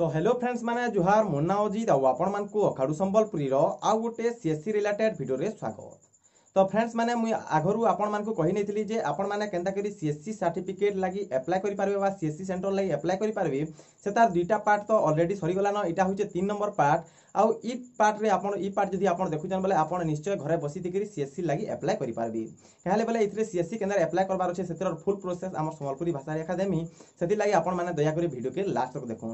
ତ hello friends ମାନେ ଜୁହାର ମୋ ନାଁ ଅଛି ଆଉ ଆପଣମାନଙ୍କୁ ଅଖାଡ଼ୁ ସମ୍ବଲପୁରୀର ଆଉ ଗୋଟେ ସିଏସ୍ସି ରିଲେଟେଡ୍ ଭିଡ଼ିଓରେ ସ୍ୱାଗତ ତ ଫ୍ରେଣ୍ଡସ୍ ମାନେ ମୁଇଁ ଆଗରୁ ଆପଣମାନଙ୍କୁ କହିନେଇଥିଲି ଯେ ଆପଣମାନେ କେନ୍ତା କରି ସିଏସ୍ସି ସାର୍ଟିଫିକେଟ୍ ଲାଗି ଆପ୍ଲାଏ କରିପାରିବେ ବା ସିଏସ୍ସି ସେଣ୍ଟର ଲାଗି ଆପ୍ଲାଏ କରିପାରିବେ ସେ ତାର ଦୁଇଟା ପାର୍ଟ ତ ଅଲରେଡ଼ି ସରିଗଲାନ ଏଇଟା ହେଉଛି ତିନି ନମ୍ବର ପାର୍ଟ আউ ই পার্টরে আপন ই পার্ট যদি আপন দেখুছেন বেলে আপন নিশ্চয় ঘরে বসি দেখি সিএসসি লাগি আপ্লাই করে পারবি হলে বেলে এতে সিএসসি কেন্দ্রে আপ্লাই করবার আছে সেতর ফুল প্রোসেস আমার সম্বলপুরী ভাষার একাডেমি সেতির লাগি আপন মানে দয়া করে ভিডিওকে লাস্ট তক দেখুন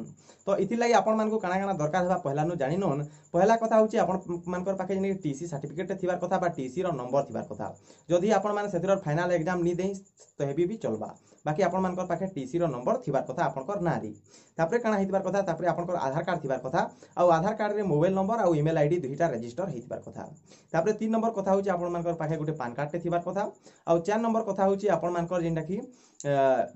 তো এতির লাগি আপন মানুষ কানা কানা দরকার হওয়া পহলা নু জানিনন পহলা কথা হচ্ছে আপন মানকর পাখে যেন টিসি সার্টিফিকেট থিবার কথা বা টিসি র নম্বর থিবার কথা যদি আপন মানে সেতির ফাইনাল এক্সাম নি দেই তহেবি বি চলবা বাকি আপনার পাখে টিসির নম্বর থার কথা আপনার না তাপরে কাণ হয়ে কথা তাপরে আপনার আধার কার্ড থার কথা আধার কার্ডে মোবাইল নম্বর আউ ইমেল আইডি দুইটা রেজিষ্টর হয়ে কথা তাপরে তিন নম্বর কথা হচ্ছে আপনার পাখে গোটে পান কার্ডটে থার কথা আউ চার নম্বর কথা হচ্ছে আপনার যেটা কি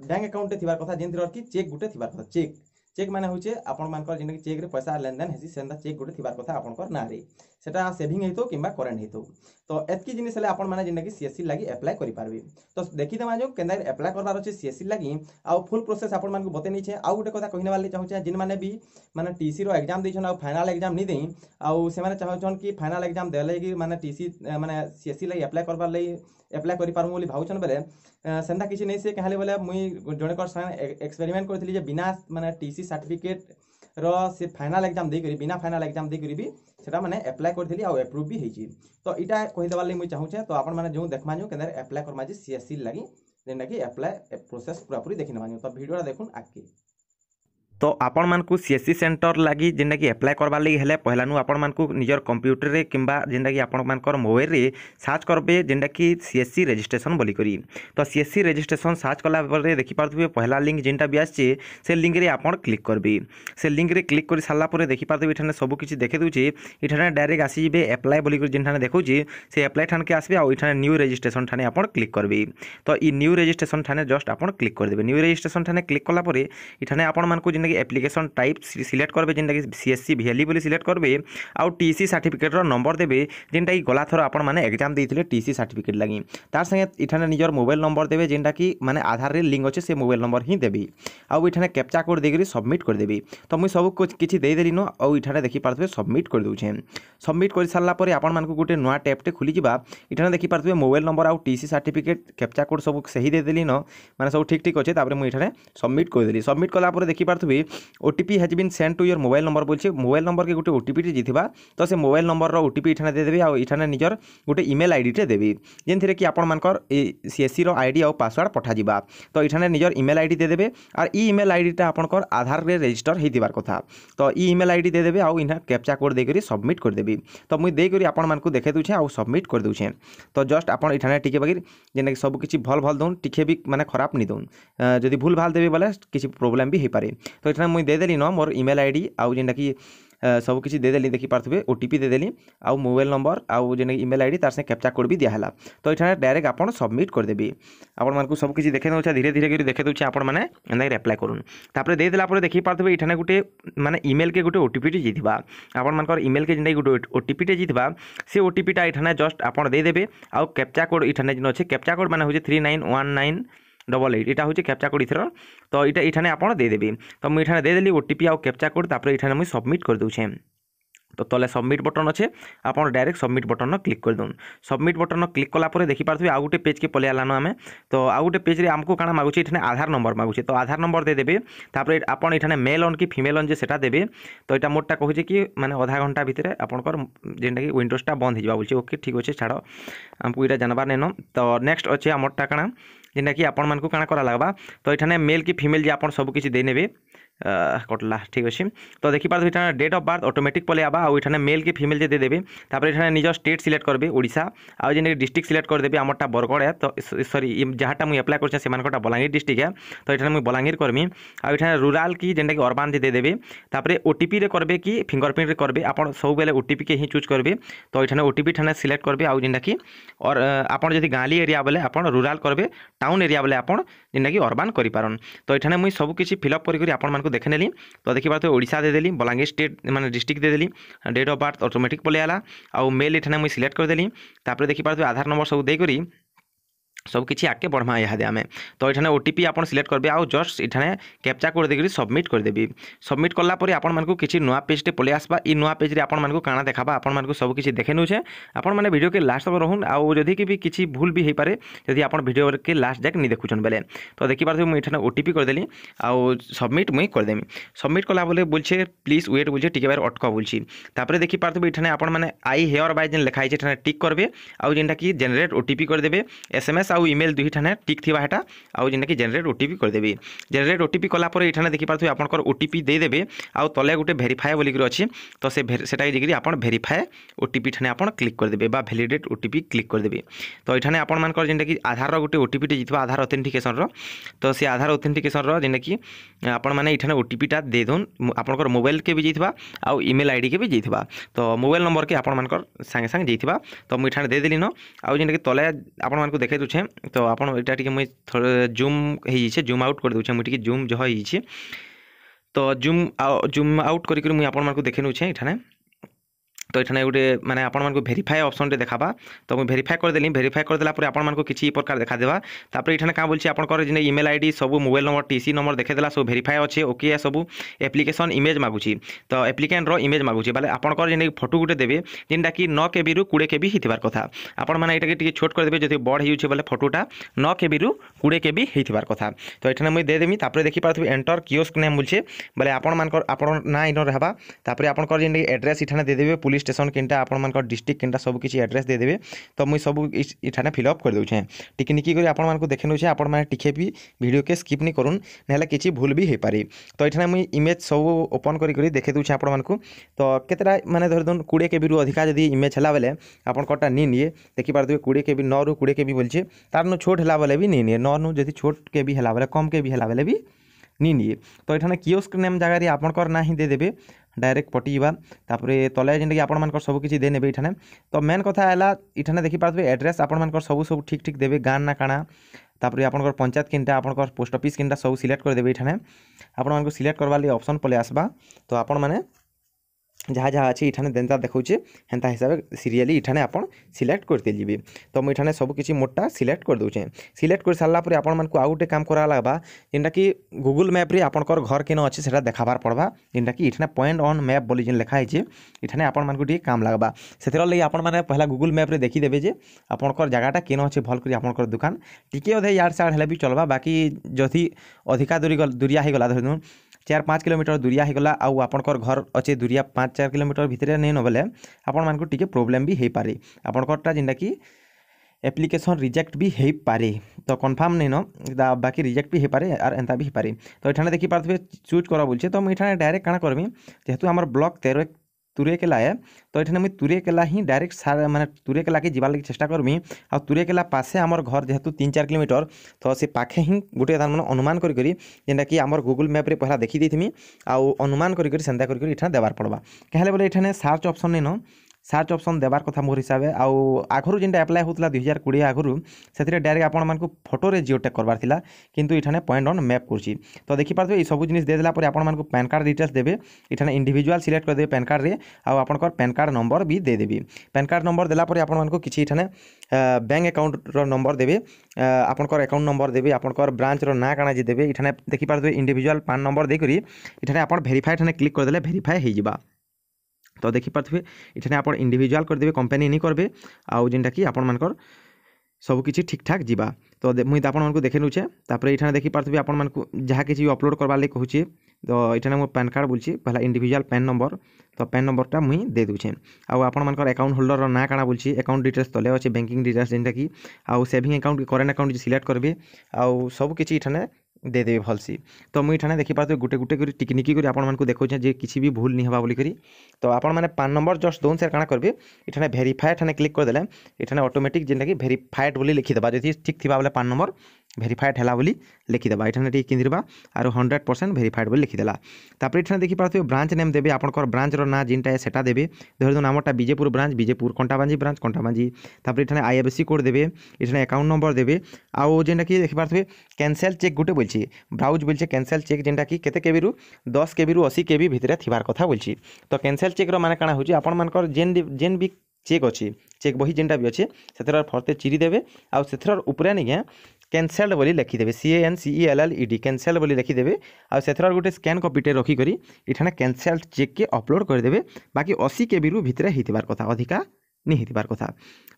ব্যাঙ্ক আকাউন্টে থার কথা যেন কি চেক গোটে থার কথা চেক চেক মানে হচ্ছে আপনার যেটা কি চেক্রে পয়সা লেনদেন হেসি সেটা চেক গোটে থার কথা আপনার না सेटा सेविंग हेतु किंबा करंट हेतु तो एतकि जिनिस हले आपण माने जिनकी सीएससी लागि अप्लाई करि पारबे तो देखि देमा जो केना अप्लाई करबार छै सीएससी लागि आ फुल प्रोसेस आपण मानको बते नै छै आ गुटे कथा कहिने वाले चाहौ छै जिन माने भी माने टीसी रो एग्जाम दै छन आ फाइनल एग्जाम नै दै आ से माने चाहौ छन कि फाइनल एग्जाम दे लेगी माने टीसी माने सीएससी लागि अप्लाई करबार लागि अप्लाई करि पारमो बोली भाउ छन बले सेंदा किछ नै से कहले बले मुई जणे कर एक्सपेरिमेंट करथली जे बिना माने टीसी सर्टिफिकेट रे फाइनाल एग्जाम देकर बिना फाइनाल एग्जाम देकर भी সেটা মানে আপ্লাই করেছিলি আর এপ্রুভ বি হয়েছি তো এটা কহিদেবার লাগে মুই চাহুছে তো আপন মানে যে দেখমা যে কেন্দ্রে আপ্লাই করমা যে সিএসসি লাগি যেটা কি আপ্লাই প্রোসেস পুরাপুরি দেখি নেবা তো ভিডিওটা দেখুন আগে तो आपण मानू सी एस सेन्टर लगी जेनटा कि एप्लाय करवार लगी हेल्ले पहला आपण मानू निजर कंप्यूटर कि जेनटा कि आपर मोबाइल में सार्च करबे जेनटा कि सी एस सी रेजिट्रेसन बोलिकी तो C S C registration search कलापर देखिपे पहला लिंक जेनटा भी आसचे से लिंक में आप क्लिक करेंगे से लिंक रे क्लिक कर सारापर देखिपे ये सबकिछ देखे दूचे ये डायरेक्ट आसीजे एप्लाय बोलिक जेनठाने देखुचे से एप्लाय ठान के आसबे आईठाने न्यू रेजिट्रेसन ठाने आप क्लिक करेंगे तो ये न्यू रेजिट्रेसन ठाने जस्ट आप क्लिक करदे न्यू रेजिट्रेसन ठाने क्लिक कलापर ये आपण मानू যেটাকি আপ্লিকেশন টাইপ সিলেক্ট করবে যেটাকি সিএসসি ভ্যালি বলে সিলেক্ট করবে আউ টিসি সার্টিফিকেটর নম্বর দেবে যেটাকি গলা থর আপন মানে এক্সাম দিয়ে টিসি সার্টিফিকেট লাগি তার সঙ্গে এখানে নিজের মোবাইল নম্বর দেবে যেটাকি মানে আধারে লিঙ্ক অছে সে মোবাইল নম্বর হি দেবে আউ এখানে ক্যাপচা কোড দিয়ে সবমিট করে দেবি তো মুই সব কিছু দেইদেলি ন আউ এখানে দেখিপারে সবমিট করে দেছে সবমিট করে সারা পরে আপন মানুষ গোটে নয় ট্যাবটে খুলি যা এখানে দেখিপারে মোবাইল নম্বর আউ টিসি সার্টিফিকেট ক্যাপচা কোড সব সেই দেইদেলি ন মানে সব ঠিক ঠিক অছে তাপরে মুই এখানে সবমিট করে দেলি সবমিট কলাপরে দেখিপারে भी OTP has been sent to your mobile number बोलिए मोबाइल नंबर के गोटे ओटीपी जीवा तो से मोबाइल नंबर ओटीपी इठाने दे देवी और इठाने निजर गोटे इमेल आई डी देवी जिनथे कि आपर सीएससी आई डी और पासवर्ड पठाजा तो इठाने निजर इमेल आई डी देदे आर ईमेल आई डी आप आधार में रेजिटर होती कथा तो ई इमेल आई डी देदे आउ इना कैप्चा कोड देकर सबमिट करदेवि तो मुझे देकरी आपको देखे दूचे आउ सबमिट कर दूचे तो जस्ट आपन इठाने टी बाकी जेनेक सबकि भल भल दौन टी मैंने खराब नहीं दौन जदि भूल भाल देवी बोले किसी प्रोब्लेम भी हो पारे তো এখানে মুই দেদেলি নম্বর ইমেল আইডি আউ যেটাকি সব কিছু দেদেলি দেখিপারে ওটিপি দেদেলি আউ মোবাইল নম্বর আউ যেটাকি ইমেল আইডি তার সাথে ক্যাপচা কোড বি দিয়া হল তো এখানে ডাইরেক্ট আপনার সবমিট করেদেবি আপনার সব কিছু দেখে দেছে ধীরে ধীরে করে দেখে দেছে আপনার মানে এমনি আপ্লাই করুন তাপরে দেদেলা পরে দেখিপারে এখানে গোটে মানে ইমেলকে গোটে ওটিপিটি যাইথিবা ଆପଣମାନଙ୍କର ଇମେଲ୍କେ ଯେନ୍ଟାକି ଗୋଟେ ଓଟିପିଟେ ଯାଇଥିବା ସେ ଓଟିପିଟା ଏଠାନେ ଜଷ୍ଟ ଆପଣ ଦେଇଦେବେ ଆଉ କ୍ୟାପ୍ଚା କୋଡ଼୍ ଏଠାନେ ଯେନ୍ ଅଛେ କ୍ୟାପ୍ଚା କୋଡ଼୍ ମାନେ ହେଉଛେ three nine one nine double eight এটা হচ্ছে ক্যাপচা কোড ইথর তো এটা এখানে আপনারা দিয়ে দেবে তো আমি এখানে দিয়ে দেলি ওটিপি আও ক্যাপচা কোড তারপরে এখানে আমি সবমিট করে দেউছে তো তলে সবমিট বটন অছে আপনার ডাইরেক্ট সবমিট বটন ক্লিক করে দিন সবমিট বটন ক্লিক কলাপরে দেখিপারে আউ গোটে পেজকে পলাই আলান আমি তো আউ গোটে পেজরে আমি কাণ মাগুছে এখানে আধার নম্বর মাগুছে তো আধার নম্বর দেবে তাপরে আপনার এখানে মেল অন কি ফিমেল অন যে সেটা দেবে তো এটা মোটটা কুছে কি মানে অধা ঘন্টা ভিতরে আপনার যেটা কি উইন্ডোজটা বন্ধ হয়ে যা বলছে ওকে ঠিক আছে ছাড় আমি এটা জানবার নেন তো নেক্সট অছে আমারটা কাণ जेनटा कि आपण मूँ काण तो ये मेल कि फिमेल जी आप सबकि देने कटला ठीक अच्छे तो देखिपारे ये डेट अफ बार्थ अटोमेटिक पलैबा आउ ये मेल कि फिमेल जी देते तापर ये निज स्टेट सिलेक्ट करेंगे ओडा आउ जेन डिस्ट्रिक्ट सिलेक्ट करदेवे आमटा बरगड़ है तो सरी जहाँटा मुझे एप्लाय करा बलांगीर डिस्ट्रिक्ट है तो ये मुझे बलांगीर करमी आउ ये रूराल कि जेनटा कि अर्बान जे देदेवे तापर ओटीपी रे कि फिंगरप्रिंट करेंगे आप सब बेले ओटीपी के ही चूज करेंगे तो ये ओटीपी ठाने सिलेक्ट करेंगे आउ जेनटा कि आप गाँली एरिया बोले आप रूराल करेंगे टाउन एरिया बोले आप जेनटा कि अर्बान करपारन तो ये मुझे सबकिछ फिलअप करके को देखे नेली तो देखी पारे ओडा देदेली बलांगीर स्टेट मैंने डिस्ट्रिक्ट देदेली डेट अफ बार्थ अटोमेटिक पलैला आउ मेल ये मुझे सिलेक्ट करदेली देखी पारे आधार नंबर सब देकर सबकि आगे बढ़मा यहाँ आम तो ये ओ आप सिलेक्ट करेंगे आउ जस्ट ये कैप्चा कर देकर सबमिट करदेवि सबमिट कलापर आपंक किसी नुआ पेज टे पलि आसवा ये नुआ पेज आपंक काଣା देखा आपण सब देखे नौचे आपण भिड के लास्ट तक रोहन आउ जदि कि किसी भूल भी हो पाए जदि आप के लास्ट जैक नहीं देखुन बेले तो देखिपारे मुझे ओ टी आउ सबमिट मुई करदेमी सबमिट कला बोले बोलचे प्लीज व्वेट बोलचे टी बार अटक बोलची तापर देखिपारे ये आपण आई हेयर बाय जेन लिखाई टिक करेंगे आउ जेनटा कि जेनेट ओ करदे एस एम एस आउ इमेल दुईठाने टिक थी हेटा आउ जेनटा कि जेनेट ओटीपी करदेवि जेनेट ओटीपी कलापर यहाँ देखिपे आप ओटीपी देदेवे आउ तले गोटे भेरीफाए बोलिक अच्छे तो से देखिए आप भेरीफाए ओटीपी ठाने आप क्लिक करदे बा भैलीडेट ओटीपी क्लिक करदेवे तो ये आपर जेनटा कि आधार गोटे ओटीपीटे जीत आधार अथेन्टिकेसन तो से आधार अथेन्टिकेसन जेनटा कि आपने मैंने दे दौन आप मोबाइल के भी जीवा आउ इमेल डी के भी जीवा तो मोबाइल नंबर के आपे सांगे सांगे तो मुझे देदेली न आउ जेनटा कि तले आपको देखे दूचे ତ ଆପଣ ଏଇଟା ଟିକେ ମୁଇଁ ଥରେ ଜୁମ୍ ହେଇଯାଇଛି ଜୁମ୍ ଆଉଟ୍ କରିଦେଉଛେ ମୁଇଁ ଟିକେ ଜୁମ୍ ଜହ ହେଇଯାଇଛି ତ ଜୁମ୍ ଜୁମ୍ ଆଉଟ୍ କରିକି ମୁଇଁ ଆପଣମାନଙ୍କୁ ଦେଖେଇ ନେଉଛେ ଏଠାନେ তো এখানে গোটে মানে আপনার ভেরিফাই অপশনটি দেখাবা তো মু ভেরিফাই করেদেলি ভেরিফাই করেদেলা পরে আপনার কিছু প্রকার দেখা দেওয়া তাপরে এখানে কাঁ বলছি আপনার যে ইমেল আইডি সব মোবাইল নম্বর টিসি নম্বর দেখে দেখাদেলা সব ভেরিফাই অছে ওকে সব আপ্লিকেসন ইমেজ মাগুছি তো আপ্লিকেন্টর ইমেজ মাগুছি বলে আপনার যে ফটো গোটে দেবে যেটা কি ন কেবি রু কোড়ে কেবি হইবার কথা আপনার মানে এটাকে টিকি ছোট করে দেবে যদি বড় হয়েছে বলে ফটোটা ন কেবি রু কোড়ে কেবি হইবার কথা তো এখানে আমি দিয়ে দেমি তাপরে দেখিপারি এন্টর কিওস্ক নেম বলছে বলে আপনার আপনার না ইন রহবা তাপরে আপনার যে এড্রেস এখানে দিয়ে দেবে पुलिस स्टेसन किनटा आपण डिस्ट्रिक्ट किनटा सब किसी एड्रेस देदेवे तो मुझ सब इठाने फिलअप कर दूचे टिकनिक कर देखे नौ आपे भी भिड के स्कीप नहीं करूँ ना कि भूल भी हो पारे तो ये मुझ इमेज सब ओपन कर देखे दूचे आपँ तो कतेटा मैंने धरदे कोड़े के अधिका जदि इमेज है आपटा नहीं निए पार्थे कोड़े के नौ रू कोड़े के बोलिए तार नु छोट है नहीं निए नौ नु जो छोट के भी है कम के भी है নিয়ে তো এখানে কিওস্ক নেম জায়গায় আপনার না হি দেদেবে ডাইরেক্ট পটিবা তাপরে তলে যেটাকি আপনার সবুকিছি দিয়ে নেবে এখানে তো মেন কথা হল এখানে দেখিপারে এড্রেস আপনার সবু সব ঠিক ঠিক দেবে গাঁ না কাণা তাপরে আপনার পঞ্চায়েত কিনটা আপনার পোস্ট অফিস কিনটা সব সিলেক্ট করে দেবে এখানে আপনার সিলেক্ট করবার লাগে অপসন পলে আসবা তো আপনার जहाँ जहाँ अच्छे इठाने देता देखे हेता हिसाब से सीरीयली इठाने आप सिलेक्ट करते जी तो मुझे सब किसी मोटा सिलेक्ट कर दूचे सिलेक्ट कर सारापुर आपको आउ गए काम करा लगवा जेनटा कि गुगुल मैप्रे आप घर केन अच्छे से देखार पड़वा जेनटा कि इठाने पॉइंट अन् मैप बोली जेन लिखाई इठाने आपण मैं टे काम लगवा से आपला गुगुल मैप्रे देखीदे आपंकर जगटा किन अच्छे भल कर दुकान टी अधे याड साड़ हेल्ला चलवा बाकी जदि अधिका दूरी दूरिया होगा धरदूँ ଚାରି ପାଞ୍ଚ କିଲୋମିଟର ଦୂରିଆ ହୋଇଗଲା ଆଉ ଆପଣଙ୍କର ଘର ଅଛେ ଦୂରିଆ ପାଞ୍ଚ ଚାରି କିଲୋମିଟର ଭିତରେ ନେଇନ ବୋଲେ ଆପଣମାନଙ୍କୁ ଟିକେ ପ୍ରୋବ୍ଲେମ୍ ବି ହୋଇପାରେ ଆପଣଙ୍କରଟା ଯେନ୍ଟାକି एप्लिकेसन रिजेक्ट भी हो पारे तो कन्फर्म नहीं न बाकी रिजेक्ट भी हो पारे आर एंता भी हो पारे तो यहाँ देखिपारे चूज कर बोलचे तो मुझे डायरेक्ट काण करमी जेहेतु आम ब्लक तेरह তুরেকেলা তো এখানে মুই তুরেকেলা হি ডাইরেক্ট মানে তুরেকেলাকে যাবার লাগে চেষ্টা করবি আর তুরেকেলা পাশে আমার ঘর যেহেতু তিন চার কিলোমিটর তো সে পাখে হি গোটে তার মানে অনুমান করি করি যেটা কি আমার গুগল ম্যাপরে পহলা দেখি দিয়েছিমি আউ অনুমান করি করি সেন্তা করি করি এখানে দেবার পড়বা কেহলে বলে এখানে সার্চ অপশন নেই ন सर्च अप्सन देवार कथा मोर हिसाब से आगुरी जेनटा एप्लाय होता दुई हजार कोड़े आगुरी से डायरेक्ट आपंक फटोरे जियो टेक् करार था कि ये पॉइंट अन् मैप कर तो देखिपे ये सब जिन देदेला आपँ पैन कार्ड डिटेल्स देवे ये इंडिजुआल सिलेक्ट करदे पैन कार्ड्रे आपर पैन कार्ड नंबर भी देदेवि पैन कार्ड नंबर देलापर आपंक किसी बैंक आकाउंटर नंबर देवे आपंकर आकाउंट नंबर देवे आपंकर ब्रांचर ना काना जी देवे ये देखिपे इंडिजुआल पान नंबर देकर ये आप भेरीफाए क्लिक करदे भेरीफाए होगा তো দেখিপারে এখানে আপনার ইন্ডিভিজুয়াল করে দেবে কম্পানি নি করবে আউটা কি আপনার সব কিছু ঠিকঠাক যা তো মুই আপনার দেখে নেছে তাপরে এখানে দেখিপারে আপনার যা কিছু অপলোড করবার লাগে কুচি তো এখানে মো প্যান কার্ড বলছি পহলা ইন্ডিভিজুয়াল প্যান নম্বর তো প্যান নম্বরটা মুই দিয়ে দেউছে আপনার আকাউন্ট হোল্ডর না কানা বলছি আকাউন্ট ডিটেলস তলে অছে ব্যাঙ্কিং ডিটেলস যেটা কি আউ saving account current account select করবে আউ সব কিছু এখানে ଦେଇଦେବେ ଭଲ୍ସି ତ ମୁଇଁ ଏଠାନେ ଦେଖିପାରୁଥିବେ ଗୋଟେ ଗୋଟେ କରି ଟିକିନିକି କରି ଆପଣମାନଙ୍କୁ ଦେଖାଉଛେ ଯେ କିଛି ବି ଭୁଲ ନି ହେବା ବୋଲିକରି ତ ଆପଣମାନେ ପାନ୍ ନମ୍ବର ଜଷ୍ଟ ଦଉନ୍ ସାର୍ କାଣା କରିବେ ଏଠାନେ ଭେରିଫାଏ ଠାନେ କ୍ଲିକ୍ କରିଦେଲେ ଏଠାନେ ଅଟୋମେଟିକ୍ ଯେନ୍ଟାକି ଭେରିଫାଏଡ଼୍ ବୋଲି ଲେଖିଦେବା ଯଦି ଠିକ୍ ଥିବା ବୋଲେ ପାନ୍ ନମ୍ବର भेरीफाएड है लिखीदे ये किनिदेव आर हंड्रेड परसेंट भेरीफाएड भी लिखीदेलापर ये देखिपे ब्रांच नेम देवे आप ब्रांच रहा जिनटा से देते धरत नाम विजेपुर ब्रांच विजेपुर कंटाबाजी ब्रांच कंटाबाजी तपर ये आई एफ सी कोड देते इसने अकाउंट नंबर देते आउ जेनटा कि देखिपे कैनसल चेक गोटे बोलिए ब्राउज बोलिए कैनसल चेक जेनटा कि कैसे केवी दस के अशी के भितर थार कथ बोलिए तो कैनसल चेक रहा कहना हूँ आपन जेन जेन भी चेक अच्छे चेक बही जेनटा भी अच्छे से फर्ते चिरीदे आर उपरे नहीं क्या କ୍ୟାନସେଲ୍ଡ ବୋଲି ଦେଖିଦେବେ C A N C E L L E D cancelled ବୋଲି ଲେଖିଦେବେ ଆଉ ସେଥିରେ ଗୋଟେ ସ୍କାନ୍ କପିଟେ ରଖିକରି ଏଠାନେ କ୍ୟାନସେଲ୍ଡ ଚେକ୍କେ ଅପଲୋଡ଼ କରିଦେବେ ବାକି ଅଶୀ କେବିରୁ ଭିତରେ ହେଇଥିବାର କଥା ଅଧିକା ନି ହେଇଥିବାର କଥା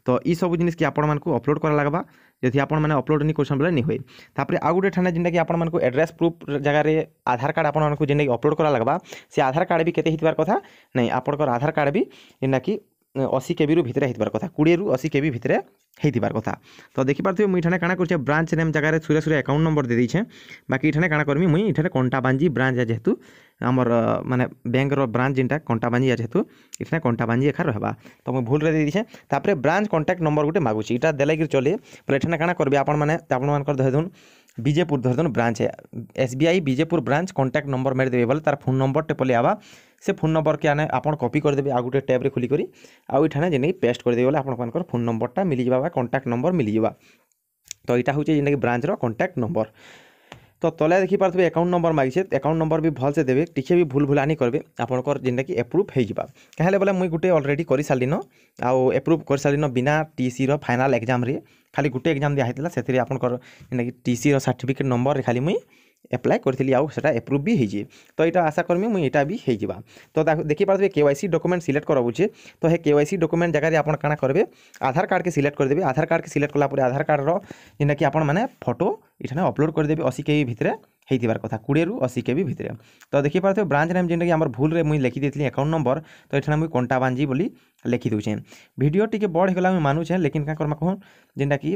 ତ ଇ ସବୁ ଜିନିଷକି ଆପଣମାନଙ୍କୁ ଅପଲୋଡ଼ କରାଲାଗବା ଯଦି ଆପଣମାନେ ଅପଲୋଡ଼ ନି କରୁଛନ୍ ବୋଲେ ନି ହୁଏ ତାପରେ ଆଉ ଗୋଟେ ଠାନେ ଯେନ୍ଟାକି ଆପଣମାନଙ୍କୁ ଆଡ୍ରେସ୍ ପ୍ରୁଫ୍ ଜାଗାରେ ଆଧାର କାର୍ଡ଼ ଆପଣମାନଙ୍କୁ ଯେନ୍ଟାକି ଅପଲୋଡ଼ କରାଲାଗବା ସେ ଆଧାର କାର୍ଡ଼ ବି କେତେ ହେଇଥିବାର କଥା ନାଇଁ ଆପଣଙ୍କର ଆଧାର କାର୍ଡ଼ ବି ଯେନ୍ଟାକି অশী কেবিরু ভিতরে হইবার কথা কোড়িয়ে অশী কেবি ভিতরে হইবার কথা তো দেখিপারে মুই এখানে কানা করছে ব্রাঞ্চ নেম জায়গায় সুরে সুরে আকাউন্ট নম্বর দিয়ে দিয়েছে বাকি এখানে কানা করমি মুই এখানে কন্টা বাঞ্জি ব্রাঞ্চ যেহেতু আমার মানে ব্যাঙ্কর ব্রাঞ্চ যেটা কন্টা বাঞ্জি যেহেতু এখানে কন্টা বাঞ্জি এখা রহবা তো মুই ভুলরে দিয়ে দিয়েছে তাপরে ব্রাঞ্চ কন্টাক্ট নম্বর গোটে মাগুছি এটা দেলাইকি চলে বলে এখানে কানা করবে আপন মানে আপন মানুষ ধরিদুন বিজেপুর ধরিদুন branch S B I Bijepur branch contact number মেরে দেবে বলে তার ফোন নম্বরটে পলে আবা ସେ ଫୋନ୍ ନମ୍ବର୍କେ ଆନେ ଆପଣ କପି କରିଦେବେ ଆଉ ଗୋଟେ ଟ୍ୟାବ୍ରେ ଖୋଲିକରି ଆଉ ଏଇଠାନେ ଯେନେକି ପେଷ୍ଟ କରିଦେବେ ବୋଲେ ଆପଣମାନଙ୍କର ଫୋନ୍ ନମ୍ବରଟା ମିଳିଯିବା ବା କଣ୍ଟାକ୍ଟ ନମ୍ବର ମିଳିଯିବା ତ ଏଇଟା ହେଉଛି ଯେନ୍ଟାକି ବ୍ରାଞ୍ଚର କଣ୍ଟାକ୍ଟ ନମ୍ବର ତ ତଲେ ଦେଖିପାରୁଥିବେ ଆକାଉଣ୍ଟ ନମ୍ବର ମାଗିଛେ ଆକାଉଣ୍ଟ ନମ୍ବର ବି ଭଲସେ ଦେବେ ଟିକେ ବି ଭୁଲ ଭୁଲାନି କରିବେ ଆପଣଙ୍କର ଯେନ୍ଟାକି ଏପ୍ରୁଭ୍ ହେଇଯିବା କାହିଁଲେ ବୋଲେ ମୁଇଁ ଗୋଟେ ଅଲରେଡ଼ି କରିସାରିଲିନ ଆଉ ଏପ୍ରୁଭ୍ କରିସାରିଲିନ ବିନା ଟିସିର ଫାଇନାଲ୍ ଏକ୍ଜାମ୍ରେ ଖାଲି ଗୋଟେ ଏକ୍ଜାମ୍ ଦିଆହେଇଥିଲା ସେଥିରେ ଆପଣଙ୍କର ଯେନ୍ଟାକି ଟିସିର ସାର୍ଟିଫିକେଟ୍ ନମ୍ବରରେ ଖାଲି ମୁଇଁ ଆପ୍ଲାଏ କରିଥିଲି ଆଉ ସେଟା ଏପ୍ରୁଭ୍ ବି ହେଇଛି ତ ଏଇଟା ଆଶା କରମି ମୁଇଁ ଏଇଟା ବି ହେଇଯିବା ତ ଦେଖିପାରୁଥିବେ K Y C document select କରାଉଛି ତ ହେ କେ ୱାଇ ସି ଡକୁମେଣ୍ଟ ଜାଗାରେ ଆପଣ କାଣା କରିବେ ଆଧାର କାର୍ଡ଼କେ ସିଲେକ୍ଟ କରିଦେବେ ଆଧାର କାର୍ଡ଼କେ ସିଲେକ୍ଟ କଲା ପରେ ଆଧାର କାର୍ଡ଼ର ଯେନ୍ଟାକି ଆପଣମାନେ ଫଟୋ ଏଠାନେ ଅପଲୋଡ଼ କରିଦେବେ ଅଶୀ କେ ବି ଭିତରେ ହେଇଥିବାର କଥା କୋଡ଼ିଏରୁ ଅଶୀ କେ ବି ଭିତରେ ତ ଦେଖିପାରୁଥିବେ ବ୍ରାଞ୍ଚ ନେମ୍ ଯେନ୍ଟାକି ଆମର ଭୁଲରେ ମୁଇଁ ଲେଖିଦେଇଥିଲି ଆକାଉଣ୍ଟ ନମ୍ବର ତ ଏଠାନେ ମୁଇଁ କଣ୍ଟା ବାଞ୍ଜି ବୋଲି ଲେଖିଦେଉଛେ ଭିଡ଼ିଓ ଟିକେ ବଡ଼ ହେଇଗଲା ମୁଇଁ ମାନୁଛେ ଲେକିନ୍ କାଁ କର୍ମା କହୁନ୍ ଯେନ୍ଟାକି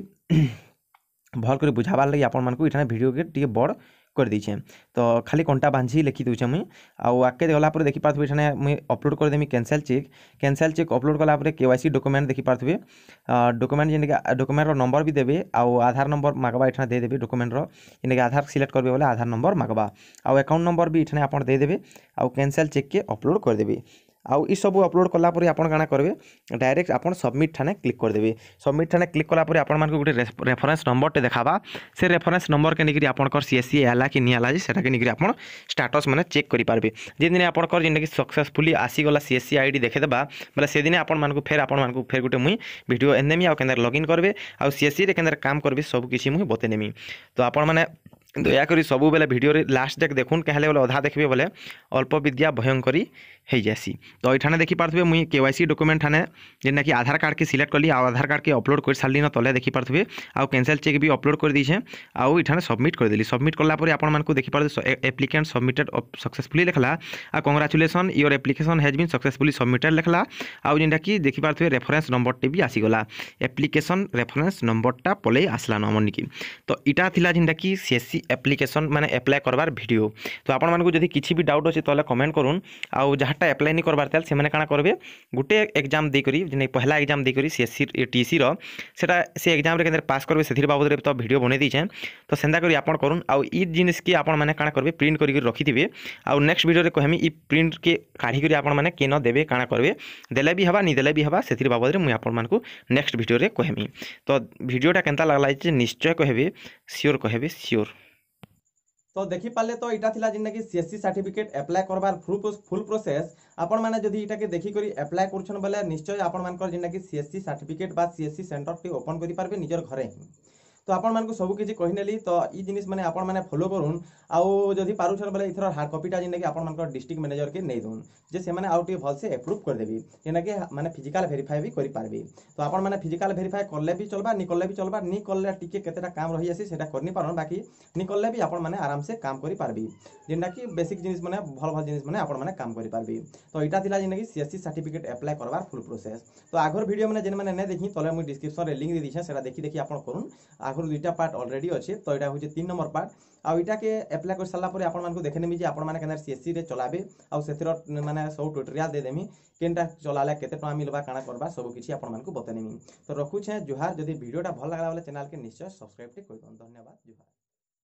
ଭଲ୍ କରି ବୁଝାବାର୍ ଲାଗି ଆପଣମାନଙ୍କୁ ଏଠାନେ ଭିଡ଼ିଓକେ ଟିକେ ବଡ଼ କରିଦେଇଛେ ତ ଖାଲି କଣ୍ଟା ବାନ୍ଧି ଲେଖିଦେଉଛେ ମୁଇଁ ଆଉ ଆଗ୍କେ ଗଲାପରେ ଦେଖିପାରୁଥିବେ ଏଠାନେ ମୁଇଁ ଅପଲୋଡ଼ କରିଦେମି cancel cheque cancel cheque upload କଲାପରେ କେ ୱାଇ ସି ଡକୁମେଣ୍ଟ ଦେଖିପାରୁଥିବେ ଡକୁମେଣ୍ଟ ଯେନ୍ଟାକି ଡକୁମେଣ୍ଟର ନମ୍ବର ବି ଦେବେ ଆଉ ଆଧାର ନମ୍ବର ମାଗବା ଏଠାନେ ଦେଇଦେବେ ଡକୁମେଣ୍ଟର ଯେନ୍ଟାକି ଆଧାର ସିଲେକ୍ଟ କରିବେ ବୋଲେ ଆଧାର ନମ୍ବର ମାଗବା ଆଉ ଆକାଉଣ୍ଟ ନମ୍ବର ବି ଏଠାନେ ଆପଣ ଦେଇଦେବେ ଆଉ କ୍ୟାନସେଲ୍ ଚେକ୍କେ ଅପଲୋଡ଼ କରିଦେବେ आउ यू अपलोड कलापर आप करेंगे डायरेक्ट आप सबमिट ठाने क्लिक करदे सबमिट ठाने क्लिक कलापर आपंक गोटे रेफरेन्स नंबरटे देखा से रेफरेन्स नंबर के लेकिन आपंकर सी एस सी है कि निला जी मतलब से आप स्टाटस मैंने चेक करेंगे जेदिन दिन जेनटा कि सक्सेसफुली आसीगला C S C I D देखेदेवा बोले से दिन आपको फेर आपको फेर गोटे मुई भिड एनेमी आउ के लगइन करेंगे आउ सी एस सी के काम करी सबकि मुझे बतेनेमी तो आपण मैंने दयाक सबूत भिड लास्ट जैक देख कहे अधा देखिए बोले अल्प विद्या भयंकर हो जासी तो ये देखी पार्थे मुई के वाई सी डकुमेंट थाने जेनटा कि आधार कार्ड के सिलेक्ट कली आधार कार्ड के अपलोड कर सारे तले देखी पार्थे आउ कैनसल चेक भी अपलोड कर दीछे आउ ये सबमिट कर देली सबमिट कलापुर आपको देखी पार्थे एप्लिकेन्ट सबमिटेड सक्सेसफुल लिखला आ congratulation your application has been successfully submitted लिखला आउ जेटा कि देखी पार्थे रेफरेन्स नंबर टी भी आसगला एप्लिकेसन रेफरेन्स नंबरटा पलै आसलान मन की तो इटा थी जेनटा कि सी আপ্লিকেসন মানে আপ্লাই করবার ভিডিও তো আপনার যদি কিছু বি ডাউট অছে তাহলে কমেন্ট করুন আহটা আপ্লাই নি করবার তাহলে সে কাণ করবে গোটে এক্সাম দিয়ে যে পহলা এক্সাম দিয়ে সিএসসি টিসি সেটা সে এক্সামে কেন পাস করবে সে বাবদে তো ভিডিও বনাই দিয়েছে তো সেটা করি আপনার করুন आई जिनिस के आपण मैंने काण करेंगे प्रिंट करके रखिथे आउ नेक्स्ट भिडियो कहमी इ प्रिंट के काढ़ी आपण मैंने केन देवे काण करेंगे देले भी हवा नहीं भी हवा से बाबद में आपको नेक्स्ट भिडियो कहमी तो भिडियोटा के लगला निश्चय कहबे सियोर कहबे सियोर তো দেখিপালে তো এটা লা যেটাকি সিএসসি সার্টিফিকেট আপ্লাই করবার ফুল প্রোসেস আপনার যদি এটাকে দেখিকি আপ্লাই করছেন বেলে নিশ্চয় আপনার যেটাকি সিএসসি সার্টিফিকেট বা সিএসসি সেন্টরটি ওপন করে পারবে নিজের ঘরে হি তো ଆପଣମାନଙ୍କୁ ସବୁ କିଛି କହିନେଲି ତ ଇ ଜିନିଷ ମାନେ ଆପଣମାନେ ଫଲୋ କରୁନ୍ ଆଉ ଯଦି ପାରୁଛନ୍ ବୋଲେ ଏଥର ହାର୍ଡ କପିଟା ଯେନ୍ଟାକି ଆପଣମାନଙ୍କର ଡିଷ୍ଟ୍ରିକ୍ଟ ମ୍ୟାନେଜରକେ ନେଇଦଉନ୍ ଯେ ସେମାନେ ଆଉ ଟିକେ ଭଲସେ ଆପ୍ରୁଭ୍ କରିଦେବି ଯେନ୍ଟାକି ମାନେ ଫିଜିକାଲ ଭେରିଫାଏ ବି କରିପାରିବି ତ ଆପଣମାନେ ଫିଜିକାଲ ଭେରିଫାଏ କଲେ ବି ଚଲବା ନି କଲେ ବି ଚଲବା ନି କଲେ ଟିକେ କେତେଟା କାମ ରହିଯାସି ସେଟା କରିନିପାରନ୍ ବାକି ନି କଲେ ବି ଆପଣମାନେ ଆରାମସେ କାମ କରିପାରିବି ଯେନ୍ଟାକି ବେସିକ୍ ଜିନିଷ ମାନେ ଭଲ ଭଲ ଜିନିଷ ମାନେ ଆପଣମାନେ କାମ କରିପାରିବି ତ ଏଇଟା ଥିଲା ଯେନ୍ଟାକି C S C certificate apply करवार फुल प्रोसेस तो आगर भिडियो मैंने जेन मैंने नहीं देखी तले मुझे डिस्क्रिप्सन रे लिंक दे दीछे सेटा देखी देखी आप करूँ আগর দুইটা পার্ট অলরেডি অছে তো এটা হচ্ছে তিন নম্বর পার্ট আউ এটাকে আপ্লাই করে সারা পরে আপনার দেখে নেবি যে আপনার মানে কেন সিএসসি রে চলাবে আউ সেতির মানে সব টুটোরিয়াল দিয়ে দেমি কেনটা চলালে কত টাকা মিলবা কানা করবা সব কিছু আপনার বতাই নেবি তো রখুছে হ্যাঁ, জুহার যদি ভিডিওটা ভাল লাগলা বলে চ্যানেলকে নিশ্চয় সবসক্রাইবটি করে ধন্যবাদ জুহার